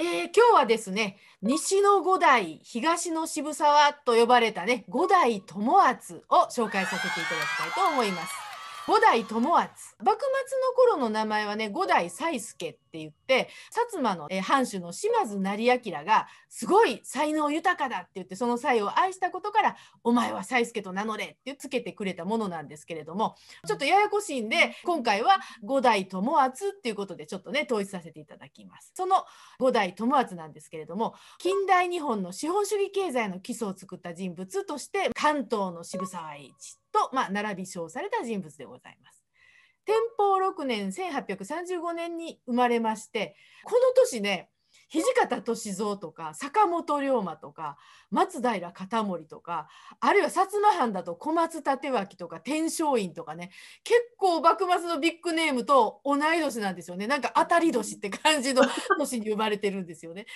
えー、今日はですね西の五代東の渋沢と呼ばれたね五代友厚を紹介させていただきたいと思います。五代友厚幕末の頃の名前はね五代才助って言って薩摩の、え藩主の島津成明がすごい才能豊かだって言ってその才を愛したことから「お前は才助と名乗れ」ってつけてくれたものなんですけれどもちょっとややこしいんで今回は五代友厚っていうことでちょっとね統一させていただきます。その五代友厚なんですけれども近代日本の資本主義経済の基礎を作った人物として関東の渋沢栄一と、まあ、並び称された人物でございます。天保6年1835年に生まれましてこの年ね土方歳三とか坂本龍馬とか松平片盛とかあるいは薩摩藩だと小松立脇とか天璋院とかね結構幕末のビッグネームと同い年なんですよねなんか当たり年って感じの年に生まれてるんですよね。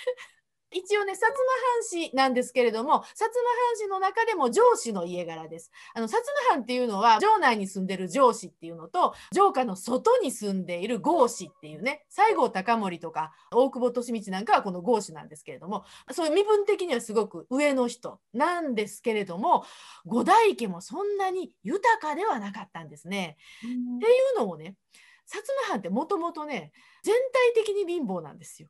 一応ね、薩摩藩士なんですけれども、薩摩藩士の中でも上司の家柄です。あの、薩摩藩っていうのは、城内に住んでる上司っていうのと、城下の外に住んでいる郷士っていうね、西郷隆盛とか、大久保利通なんかはこの郷士なんですけれども、そういう身分的にはすごく上の人なんですけれども、五代家もそんなに豊かではなかったんですね。っていうのもね、薩摩藩ってもともとね、全体的に貧乏なんですよ。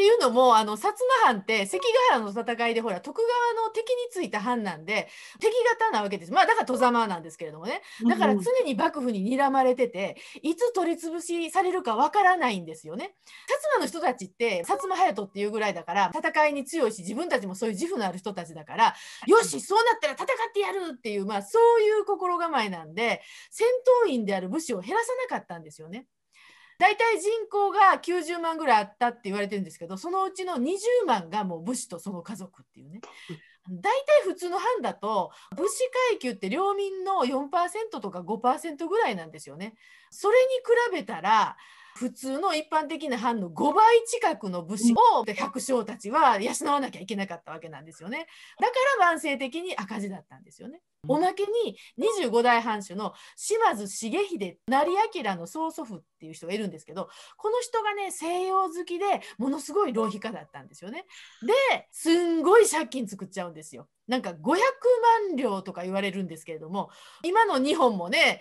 っていうのもあの薩摩藩って関ヶ原の戦いでほら徳川の敵についた藩なんで敵方なわけですまあだから戸様なんですけれどもねだから常に幕府に睨まれてていつ取り潰しされるかわからないんですよね。薩摩の人たちって薩摩隼人っていうぐらいだから戦いに強いし自分たちもそういう自負のある人たちだからよしそうなったら戦ってやるっていう、まあ、そういう心構えなんで戦闘員である武士を減らさなかったんですよね。大体人口が90万ぐらいあったって言われてるんですけどそのうちの20万がもう武士とその家族っていうね。大体普通の藩だと武士階級って領民の4%とか5%ぐらいなんですよね。それに比べたら普通の一般的な藩の5倍近くの武士を百姓たちは養わなきゃいけなかったわけなんですよね。だから慢性的に赤字だったんですよね。おまけに25代藩主の島津重秀成明の曽祖父っていう人がいるんですけどこの人がね西洋好きでものすごい浪費家だったんですよね。ですんごい借金作っちゃうんですよ。なんか500万両とか言われるんですけれども今の日本もね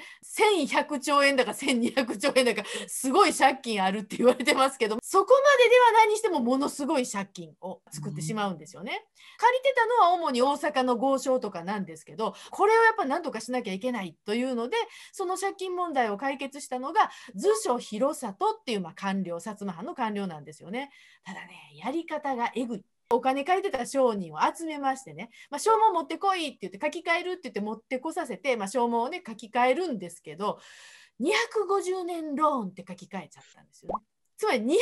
1100兆円だか1200兆円だかすごい借金あるって言われてますけどそこまでではないにしてもものすごい借金を作ってしまうんですよね。借りてたのは主に大阪の豪商とかなんですけどこれをやっぱ何とかしなきゃいけないというのでその借金問題を解決したのが図書広里っていうまあ官僚薩摩藩の官僚なんですよね。ただねやり方がえぐい。お金借りてた商人を集めましてね、まあ、証文持ってこいって言って書き換えるって言って持ってこさせて、まあ、証文をね書き換えるんですけど250年ローンって書き換えちゃったんですよね。つまり250年で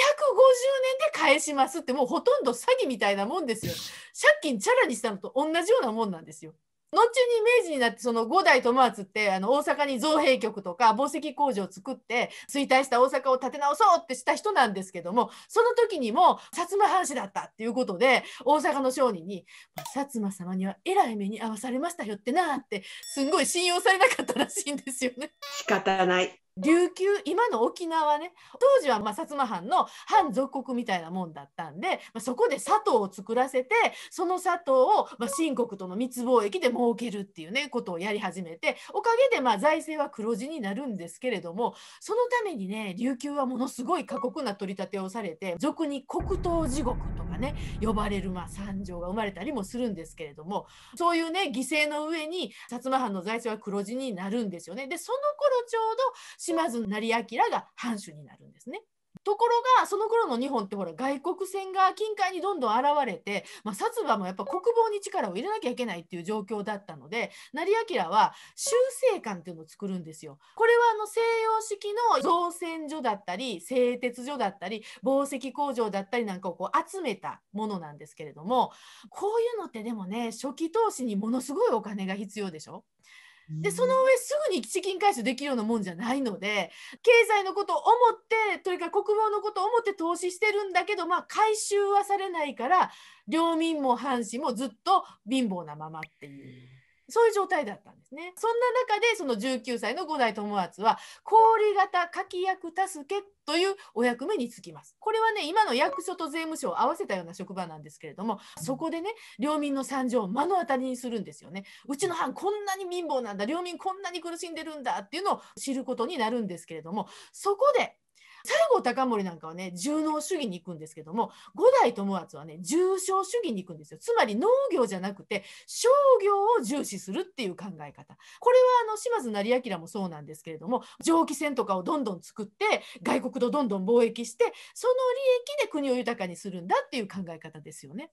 返しますってもうほとんど詐欺みたいなもんですよ。借金チャラにしたのと同じようなもんなんですよ。後に明治になってその五代友厚ってあの大阪に造幣局とか紡績工場を作って衰退した大阪を建て直そうってした人なんですけどもその時にも薩摩藩士だったっていうことで大阪の商人に「薩摩様にはえらい目に遭わされましたよってな」ってすんごい信用されなかったらしいんですよね。仕方ない琉球今の沖縄ね当時はま薩摩藩の反属国みたいなもんだったんで、まそこで砂糖を作らせてその砂糖を、ま清国との密貿易で儲けるっていうねことをやり始めておかげでま財政は黒字になるんですけれどもそのためにね琉球はものすごい過酷な取り立てをされて俗に黒糖地獄とかね呼ばれるまあ惨状が生まれたりもするんですけれどもそういうね犠牲の上に薩摩藩の財政は黒字になるんですよね。でその頃ちょうど島津成明が藩主になるんですね。ところがその頃の日本ってほら外国船が近海にどんどん現れて、まあ、薩摩もやっぱ国防に力を入れなきゃいけないっていう状況だったので成明は修正官っていうのを作るんですよ。これはあの西洋式の造船所だったり製鉄所だったり紡績工場だったりなんかをこう集めたものなんですけれどもこういうのってでもね初期投資にものすごいお金が必要でしょ。でその上すぐに資金回収できるようなもんじゃないので経済のことを思ってというか国防のことを思って投資してるんだけど、まあ、回収はされないから領民も藩士もずっと貧乏なままっていう。そういう状態だったんですね。そんな中でその19歳の五代友厚は氷型柿役助けというお役目につきます。これはね今の役所と税務署を合わせたような職場なんですけれどもそこでね領民の惨状を目の当たりにするんですよね。うちの藩こんなに貧乏なんだ領民こんなに苦しんでるんだっていうのを知ることになるんですけれどもそこで西郷隆盛なんかはね重農主義に行くんですけども五代友厚はね重商主義に行くんですよつまり農業じゃなくて商業を重視するっていう考え方これはあの島津成明もそうなんですけれども蒸気船とかをどんどん作って外国とどんどん貿易してその利益で国を豊かにするんだっていう考え方ですよね。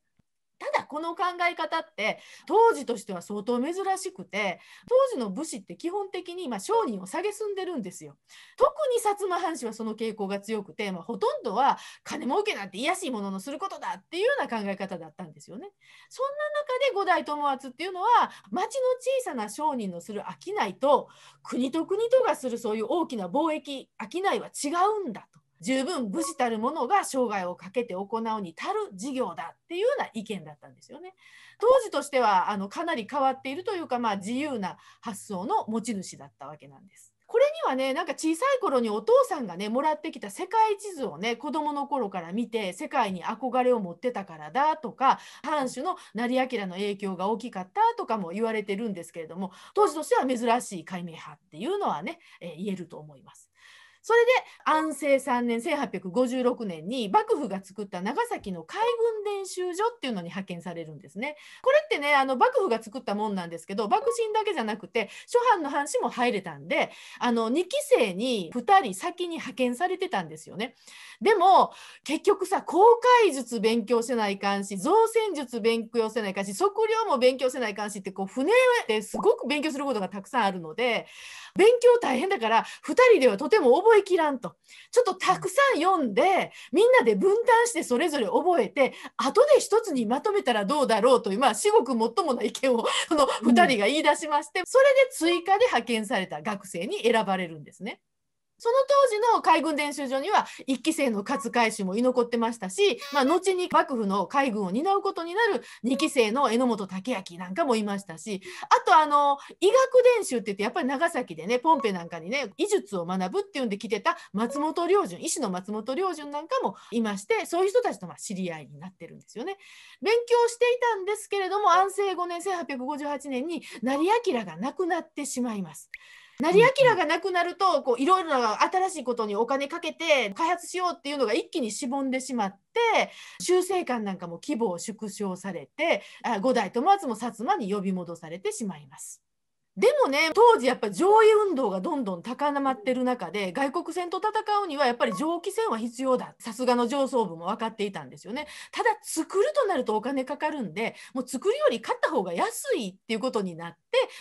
ただこの考え方って当時としては相当珍しくて当時の武士って基本的にま商人を蔑んでるんですよ。特に薩摩藩士はその傾向が強くて、まあ、ほとんどは金儲けなんて卑しいもののすることだっていうような考え方だったんですよね。そんな中で五代友厚っていうのは町の小さな商人のする商いと国と国とがするそういう大きな貿易商いは違うんだと。十分無事たるものが生涯をかけて行うに足る事業だっていうような意見だったんですよね。当時としてはあのかなり変わっているというか、まあ、自由な発想の持ち主だったわけなんです。これにはねなんか小さい頃にお父さんがねもらってきた世界地図をね子供の頃から見て世界に憧れを持ってたからだとか藩主の成明の影響が大きかったとかも言われてるんですけれども当時としては珍しい解明派っていうのはね、えー、言えると思います。それで安政3年1856年に幕府が作った長崎の海軍練習所っていうのに派遣されるんですね。これってねあの幕府が作ったもんなんですけど幕臣だけじゃなくて諸藩の藩士も入れたんであの2期生に2人先に派遣されてたんですよね。でも結局さ航海術勉強せないかんし造船術勉強せないかんし測量も勉強せないかんしってこう船ですごく勉強することがたくさんあるので勉強大変だから2人ではとても覚えきらんとちょっとたくさん読んでみんなで分担してそれぞれ覚えて後で一つにまとめたらどうだろうというまあ至極もっともな意見をその2人が言い出しまして、それで追加で派遣された学生に選ばれるんですね。その当時の海軍練習場には1期生の勝海舟も居残ってましたし、まあ、後に幕府の海軍を担うことになる2期生の榎本武明なんかもいましたしあとあの医学練習って言ってやっぱり長崎でねポンペなんかにね医術を学ぶっていうんで来てた松本良順医師の松本良順なんかもいましてそういう人たちとま知り合いになってるんですよね。勉強していたんですけれども安政5年1858年に成明が亡くなってしまいます。成明がなくなるとこういろいろな新しいことにお金かけて開発しようっていうのが一気にしぼんでしまって修正官なんかも規模を縮小されて五代友厚も薩摩に呼び戻されてしまいます。でもね当時やっぱり上位運動がどんどん高まってる中で外国船と戦うにはやっぱり蒸気船は必要ださすがの上層部も分かっていたんですよねただ作るとなるとお金かかるんでもう作るより買った方が安いっていうことになって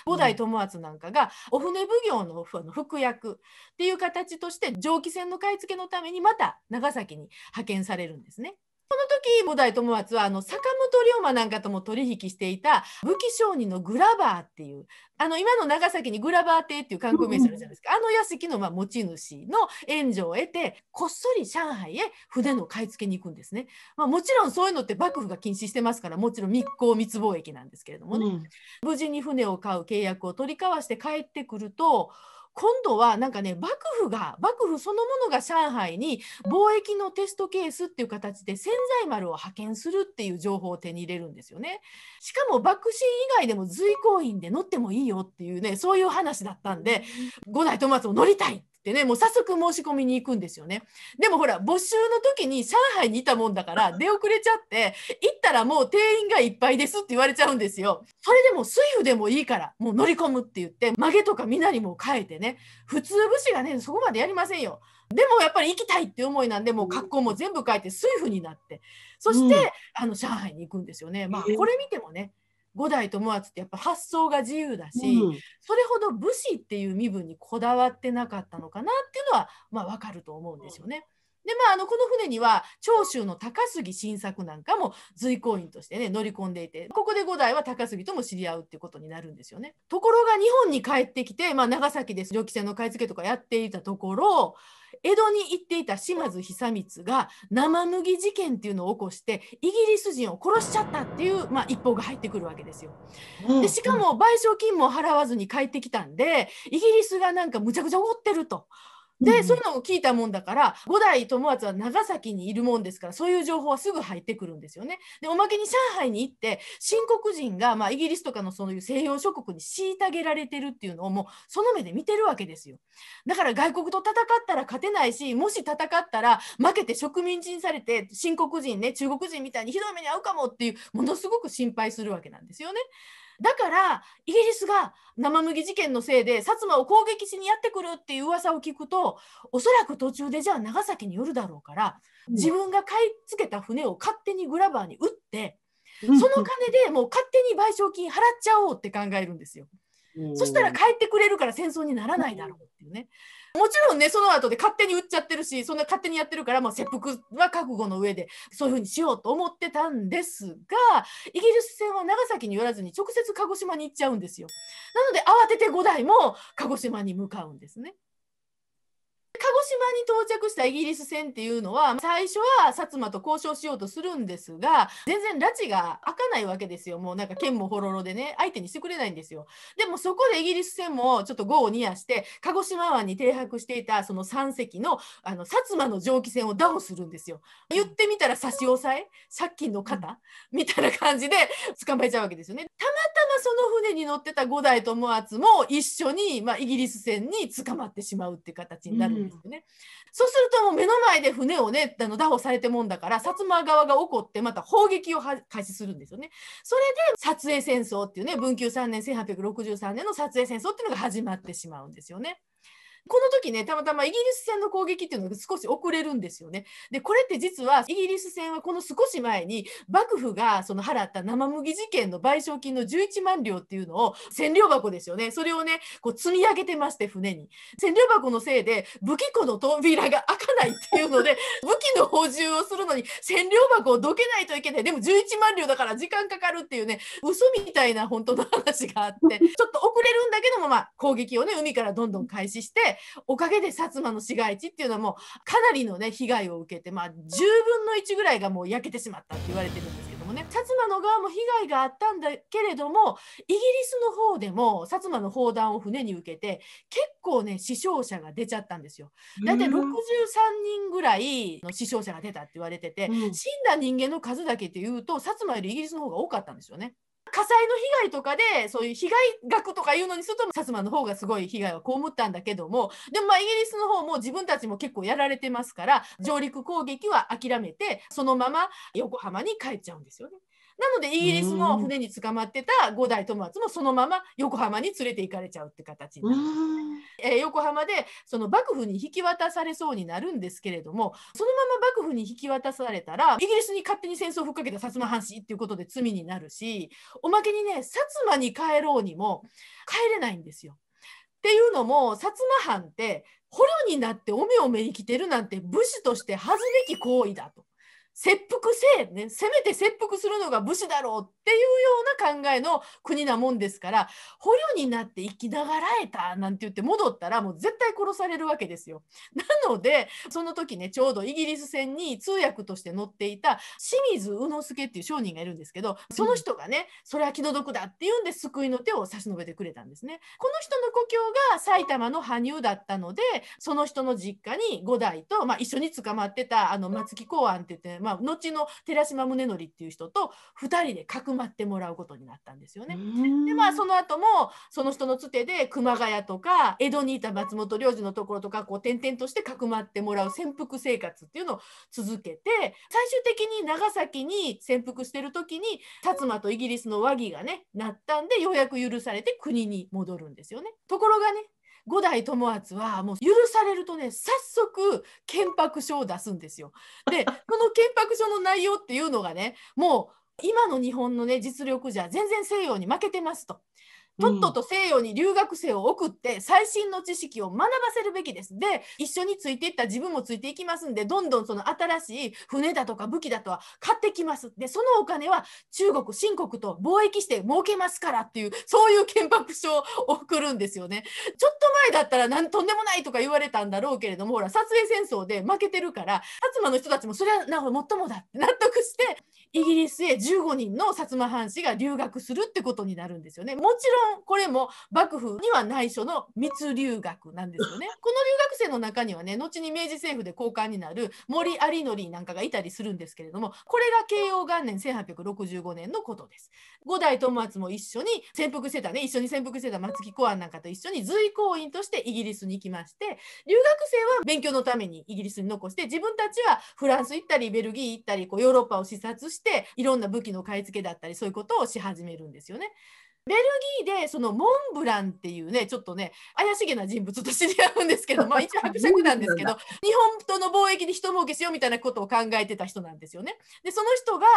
五代友厚なんかがお船奉行の服役っていう形として蒸気船の買い付けのためにまた長崎に派遣されるんですね。の時五代友厚はあの坂本龍馬なんかとも取引していた武器商人のグラバーっていうあの今の長崎にグラバー邸っていう観光名所あるじゃないですか、あの屋敷のまあ持ち主の援助を得てこっそり上海へ船の買い付けに行くんですね、まあ、もちろんそういうのって幕府が禁止してますからもちろん密航密貿易なんですけれどもね、うん、無事に船を買う契約を取り交わして帰ってくると今度はなんかね幕府が幕府そのものが上海に貿易のテストケースっていう形で千載丸を派遣するっていう情報を手に入れるんですよね。しかも幕臣以外でも随行員で乗ってもいいよっていうねそういう話だったんで五代友松を乗りたいってねもう早速申し込みに行くんですよねでもほら募集の時に上海にいたもんだから 出遅れちゃって行ったらもう定員がいっぱいですって言われちゃうんですよそれでも水夫でもいいからもう乗り込むって言って曲げとか身なりも変えてね普通武士がねそこまでやりませんよでもやっぱり行きたいって思いなんでもう格好も全部変えて水夫になってそして、うん、あの上海に行くんですよねまあこれ見てもね、五代友厚ってやっぱ発想が自由だし、うん、それほど武士っていう身分にこだわってなかったのかなっていうのはまあ分かると思うんですよね。でまあ、あのこの船には長州の高杉晋作なんかも随行員としてね乗り込んでいてここで五代は高杉とも知り合うっていうことになるんですよね。ところが日本に帰ってきて、まあ、長崎で蒸気船の買い付けとかやっていたところ江戸に行っていた島津久光が生麦事件っていうのを起こしてイギリス人を殺しちゃったっていう、まあ、一報が入ってくるわけですよ。でしかも賠償金も払わずに帰ってきたんでイギリスがなんかむちゃくちゃ怒ってると。で、うん、そういうのを聞いたもんだから五代友厚は長崎にいるもんですからそういう情報はすぐ入ってくるんですよね。でおまけに上海に行って新国人が、まあ、イギリスとかのそのいう西洋諸国に虐げられてるっていうのをもうその目で見てるわけですよ。だから外国と戦ったら勝てないしもし戦ったら負けて植民地にされて新国人ね中国人みたいにひどい目に遭うかもっていうものすごく心配するわけなんですよね。だからイギリスが生麦事件のせいで薩摩を攻撃しにやってくるっていう噂を聞くとおそらく途中でじゃあ長崎に寄るだろうから自分が買い付けた船を勝手にグラバーに売ってその金でもう勝手に賠償金払っちゃおうって考えるんですよ。そしたら帰ってくれるから戦争にならないだろうっていうね。もちろんねその後で勝手に売っちゃってるしそんな勝手にやってるからもう切腹は覚悟の上でそういうふうにしようと思ってたんですがイギリス戦は長崎に寄らずに直接鹿児島に行っちゃうんですよ。なので慌てて5台も鹿児島に向かうんですね。鹿児に到着したイギリス船っていうのは最初は薩摩と交渉しようとするんですが全然拉致が開かないわけですよもうなんか剣もほろろでね相手にしてくれないんですよでもそこでイギリス船もちょっと豪を煮やして鹿児島湾に停泊していたその3隻のあの薩摩の蒸気船を打破するんですよ言ってみたら差し押さえ借金の肩みたいな感じで捕まえちゃうわけですよねたまたまその船に乗ってた五代友厚も一緒に、まあ、イギリス船に捕まってしまうっていう形になるんですよね。そうするともう目の前で船をねあの拿捕されてもんだから薩摩側が怒ってまた砲撃を開始するんですよね。それで撮影戦争っていうね文久3年1863年の撮影戦争っていうのが始まってしまうんですよね。この時ね、たまたまイギリス戦の攻撃っていうのが少し遅れるんですよね。で、これって実はイギリス戦はこの少し前に幕府がその払った生麦事件の賠償金の11万両っていうのを千両箱ですよね。それをね、こう積み上げてまして、船に。千両箱のせいで武器庫の扉が開かないっていうので、武器の補充をするのに千両箱をどけないといけない。でも11万両だから時間かかるっていうね、嘘みたいな本当の話があって、ちょっと遅れるんだけども、まあ攻撃をね、海からどんどん開始して、おかげで薩摩の市街地っていうのはもうかなりのね被害を受けて、まあ、10分の1ぐらいがもう焼けてしまったって言われてるんですけどもね薩摩の側も被害があったんだけれどもイギリスの方でも薩摩の砲弾を船に受けて結構ね死傷者が出ちゃったんですよ。大体63人ぐらいの死傷者が出たって言われてて、うん、死んだ人間の数だけっていうと薩摩よりイギリスの方が多かったんですよね。火災の被害とかでそういう被害額とかいうのにすると薩摩の方がすごい被害を被ったんだけどもでもまあイギリスの方も自分たちも結構やられてますから上陸攻撃は諦めてそのまま横浜に帰っちゃうんですよね。なのでイギリスの船に捕まってた五代友厚もそのまま横浜に連れて行かれちゃうって形になるね、え横浜でその幕府に引き渡されそうになるんですけれどもそのまま幕府に引き渡されたらイギリスに勝手に戦争をふっかけた薩摩藩士っていうことで罪になるしおまけにね薩摩に帰ろうにも帰れないんですよ。っていうのも薩摩藩って捕虜になっておめおめ生きてるなんて武士として恥ずべき行為だと。切腹せえ、ね、せめて切腹するのが武士だろうっていうような考えの国なもんですから捕虜になって生きながらえたなんて言って戻ったらもう絶対殺されるわけですよ。なのでその時ねちょうどイギリス船に通訳として乗っていた清水宇之助っていう商人がいるんですけどその人がねそれは気の毒だって言うんで救いの手を差し伸べてくれたんですね。この人の故郷が埼玉の羽生だったのでその人の実家に五代と、まあ、一緒に捕まってたあの松木公安って言ってまあ、後の寺島宗則っていう人と2人でかくまってもらうことになったんですよね。でまあその後もその人のつてで熊谷とか江戸にいた松本良事のところとかこう転々としてかくまってもらう潜伏生活っていうのを続けて最終的に長崎に潜伏してる時に薩摩とイギリスの和議がねなったんでようやく許されて国に戻るんですよね。ところがね五代友厚はもう許されるとね早速憲白書を出すんですよ。で この憲白書の内容っていうのがねもう今の日本のね実力じゃ全然西洋に負けてますと。とっとと西洋に留学生を送って最新の知識を学ばせるべきです。で一緒についていった自分もついていきますんでどんどんその新しい船だとか武器だとは買ってきます。でそのお金は中国新国と貿易して儲けますからっていうそういう建白書を送るんですよね。ちょっと前だったらなんとんでもないとか言われたんだろうけれどもほら撮影戦争で負けてるから薩摩の人たちもそれはなもっともだって納得してイギリスへ15人の薩摩藩士が留学するってことになるんですよね。もちろんこれも幕府には内緒の密留学なんですよね。この留学生の中にはね後に明治政府で高官になる森有則なんかがいたりするんですけれどもこれが慶応元年1865年のことです。五代友厚も一緒に潜伏してたね一緒に潜伏してた松木公安なんかと一緒に随行員としてイギリスに行きまして留学生は勉強のためにイギリスに残して自分たちはフランス行ったりベルギー行ったりこうヨーロッパを視察してしていろんな武器の買い付けだったりそういうことをし始めるんですよね。ベルギーでそのモンブランっていうねちょっとね怪しげな人物と知り合うんですけど、まあ、一応伯爵なんですけど 日本との貿易で一儲けしようみたいなことを考えてた人なんですよね。でその人が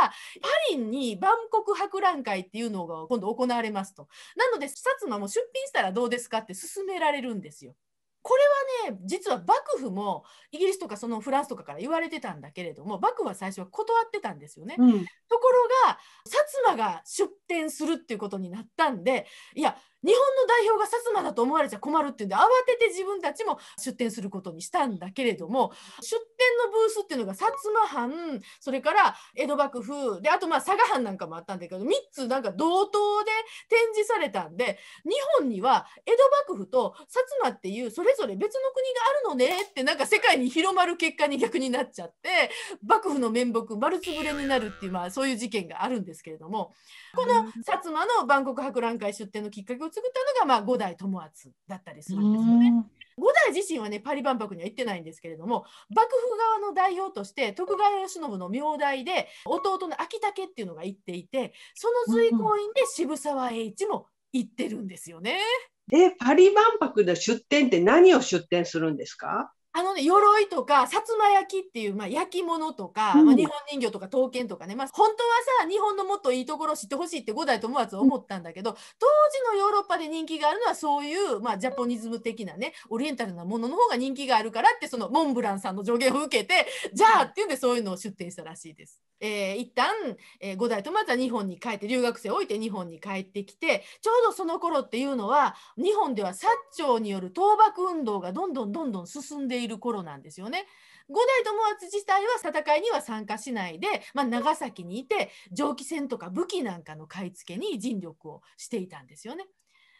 パリに万国博覧会っていうのが今度行われますと。なので薩摩も出品したらどうですかって勧められるんですよ。これはね実は幕府もイギリスとかそのフランスとかから言われてたんだけれども幕府は最初は断ってたんですよね。うん、ところが薩摩が出店するっていうことになったんでいや日本の代表が薩摩だと思われちゃ困るっていうんで慌てて自分たちも出店することにしたんだけれども出店のブースっていうのが薩摩藩それから江戸幕府であとまあ佐賀藩なんかもあったんだけど3つなんか同等で展示されたんで日本には江戸幕府と薩摩っていうそれぞれ別の国があるのねってなんか世界に広まる結果に逆になっちゃって幕府の面目丸つぶれになるっていうまあそういう事件があるんですけれどもこの薩摩の万国博覧会出展のきっかけを作ったのが、まあ、五代友厚だったりするんですよね。五代自身はねパリ万博には行ってないんですけれども幕府側の代表として徳川慶喜の名代で弟の秋武っていうのが行っていてその随行員で渋沢栄一も行ってるんですよね。でパリ万博の出展って何を出展するんですかあのね、鎧とか、薩摩焼きっていう、まあ、焼き物とか、うん、まあ、日本人形とか、刀剣とかね、まあ、本当はさ、日本のもっといいところを知ってほしいって五代友厚は思ったんだけど、当時のヨーロッパで人気があるのは、そういう、まあ、ジャポニズム的なね、オリエンタルなものの方が人気があるからって、そのモンブランさんの助言を受けて、じゃあっていうんで、そういうのを出展したらしいです。えー、一旦、えー、五代友厚は日本に帰って、留学生を置いて日本に帰ってきて、ちょうどその頃っていうのは、日本では薩長による倒幕運動がどんどんどんどん進んでいる。いる頃なんですよね。五代友厚自体は戦いには参加しないで、まあ、長崎にいて蒸気船とか武器なんかの買い付けに尽力をしていたんですよね。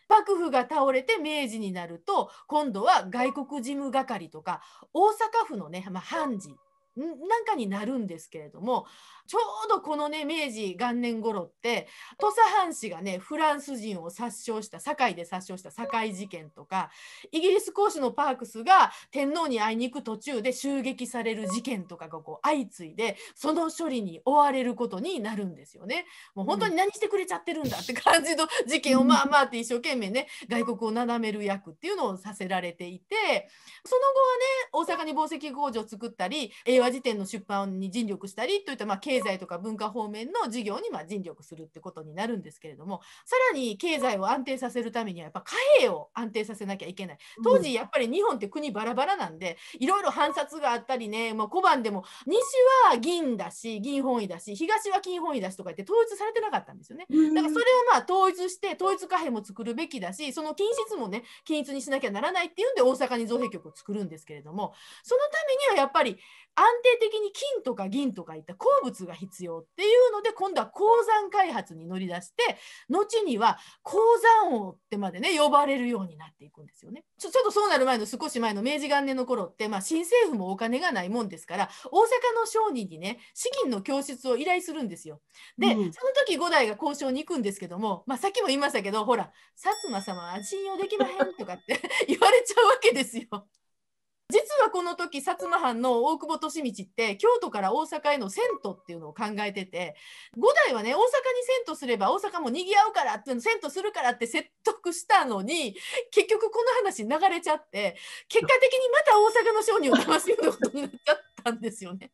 幕府が倒れて明治になると今度は外国事務係とか大阪府のね、まあ、判事なんかになるんですけれどもちょうどこのね明治元年頃って土佐藩士がねフランス人を殺傷した堺で殺傷した堺事件とかイギリス公使のパークスが天皇に会いに行く途中で襲撃される事件とかがこう相次いでその処理に追われることになるんですよね。もう本当に何してくれちゃってるんだって 感じの事件をまあまあって一生懸命ね外国をなだめる役っていうのをさせられていてその後はね大阪に紡績工場を作ったり栄和和辞典の出版に尽力したりといったまあ経済とか文化方面の事業にま尽力するってことになるんですけれどもさらに経済を安定させるためにはやっぱ貨幣を安定させなきゃいけない当時やっぱり日本って国バラバラなんでいろいろ反殺があったりね、まあ、小判でも西は銀だし銀本位だし東は金本位だしとか言って統一されてなかったんですよねだからそれをまあ統一して統一貨幣も作るべきだしその金質もね均一にしなきゃならないっていうんで大阪に造幣局を作るんですけれどもそのためにはやっぱり安定的に金とか銀とかいった鉱物が必要っていうので今度は鉱山開発に乗り出して後には鉱山王ってまでね呼ばれるようになっていくんですよね。ちょっとそうなる前の少し前の明治元年の頃って、まあ、新政府もお金がないもんですから大阪の商人にね資金の供出を依頼するんですよ。で、うん、その時五代が交渉に行くんですけども、まあ、さっきも言いましたけどほら薩摩様は信用できまへんとかって 言われちゃうわけですよ。実はこの時薩摩藩の大久保利通って京都から大阪への遷都っていうのを考えてて五代はね大阪に遷都すれば大阪もにぎわうからっていうの遷都するからって説得したのに結局この話流れちゃって結果的にまた大阪の商人を騙すようなことになっちゃったんですよね。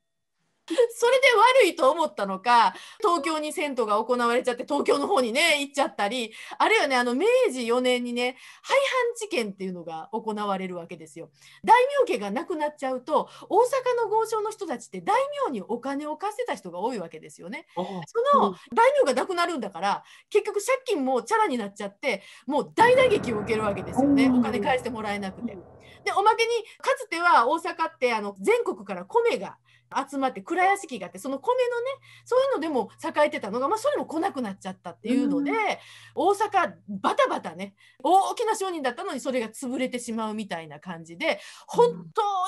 それで悪いと思ったのか東京に銭湯が行われちゃって東京の方にね行っちゃったりあるいはねあの明治4年にね廃藩置県っていうのが行われるわけですよ。大名家がなくなっちゃうと大阪の豪商の人たちって大名にお金を貸してた人が多いわけですよね。その大名がなくなるんだから結局借金もチャラになっちゃってもう大打撃を受けるわけですよねお金返してもらえなくて。でおまけにかつては大阪ってあの全国から米が集まって蔵屋敷があってその米のねそういうのでも栄えてたのが、まあ、それも来なくなっちゃったっていうので、うん、大阪バタバタね大きな商人だったのにそれが潰れてしまうみたいな感じで本当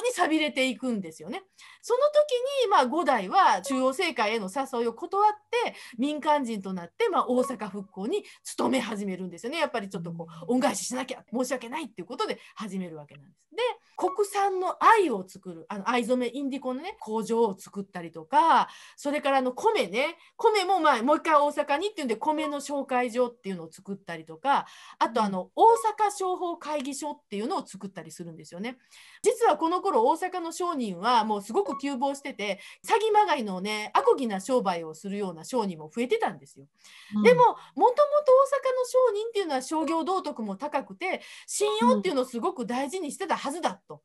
に寂れていくんですよね。その時に、まあ、五代は中央政界への誘いを断って民間人となって、まあ、大阪復興に努め始めるんですよねやっぱりちょっとこう恩返ししなきゃ申し訳ないっていうことで始めるわけなんです。で国産の藍を作るあの藍染めインディコのね工場状を作ったりとかそれからの米ね米もまあもう一回大阪にっていうんで米の紹介所っていうのを作ったりとかあとあの大阪商法会議所っていうのを作ったりするんですよね。実はこの頃大阪の商人はもうすごく急防してて詐欺まがいのねアコギな商売をするような商人も増えてたんですよ。うん、でももともと大阪の商人っていうのは商業道徳も高くて信用っていうのをすごく大事にしてたはずだと。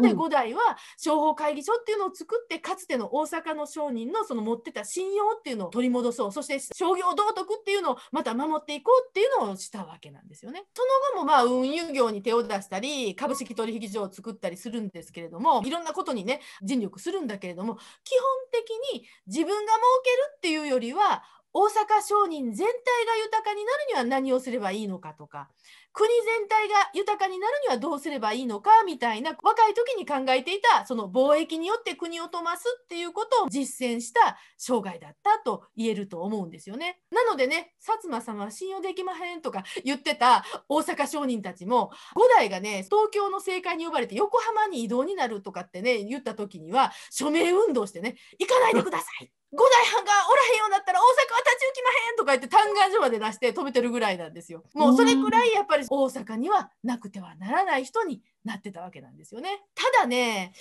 なので5代は商法会議所っていうのを作ってかつての大阪の商人のその持ってた信用っていうのを取り戻そうそして商業道徳っていうのをまた守っていこうっていうのをしたわけなんですよね。その後もまあ運輸業に手を出したり株式取引所を作ったりするんですけれどもいろんなことにね尽力するんだけれども基本的に自分が儲けるっていうよりは大阪商人全体が豊かになるには何をすればいいのかとか国全体が豊かになるにはどうすればいいのかみたいな若い時に考えていたその貿易によって国を飛ますっていうことを実践した生涯だったと言えると思うんですよね。なのでね薩摩様は信用できまへんとか言ってた大阪商人たちも五代がね東京の政界に呼ばれて横浜に移動になるとかってね言った時には署名運動してね行かないでください五代藩がおらへんようになったら大阪は立ち行きまへんとか言って嘆願所まで出して止めてるぐらいなんですよ。もうそれくらいやっぱりり大阪にはなくてはならない人になってたわけなんですよね。ただね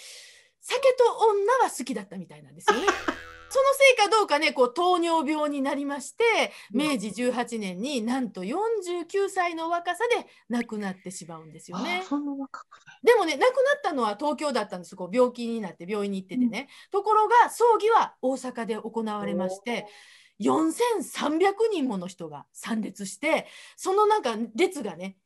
酒と女は好きだったみたいなんですよね。そのせいかどうかねこう糖尿病になりまして明治18年になんと49歳の若さで亡くなってしまうんですよね。でもね亡くなったのは東京だったんですこう病気になって病院に行っててね、うん、ところが葬儀は大阪で行われまして4300人もの人が参列してそのなんか列がね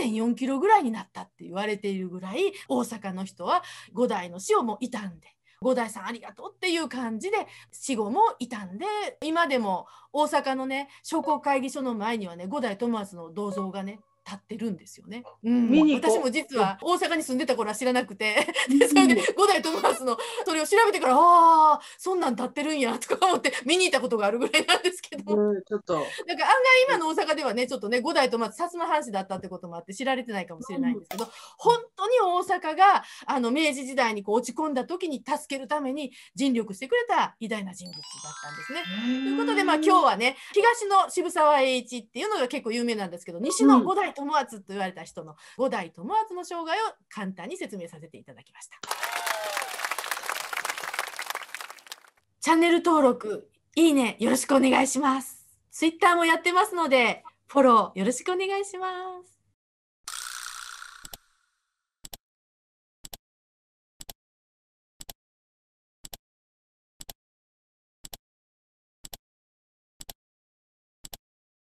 1.4キロぐらいになったって言われているぐらい大阪の人は五代の死をも悼んで五代さんありがとうっていう感じで死後も悼んで今でも大阪のね商工会議所の前にはね五代友厚の銅像がね立ってるんですよね。うん、私も実は大阪に住んでた頃は知らなくて、それで五代友康のそれを調べてから、ああ、そんなん立ってるんやとか思って見に行ったことがあるぐらいなんですけど、うん、ちょっと。なんか案外今の大阪ではね、ちょっとね、五代友康、薩摩藩士だったってこともあって知られてないかもしれないんですけど、本当に大阪があの明治時代にこう落ち込んだ時に助けるために尽力してくれた偉大な人物だったんですね。ということで、まあ今日はね、東の渋沢栄一っていうのが結構有名なんですけど、西の五代友厚と言われた人の五代友厚の生涯を簡単に説明させていただきました。チャンネル登録、いいね、よろしくお願いします。ツイッターもやってますので、フォローよろしくお願いします。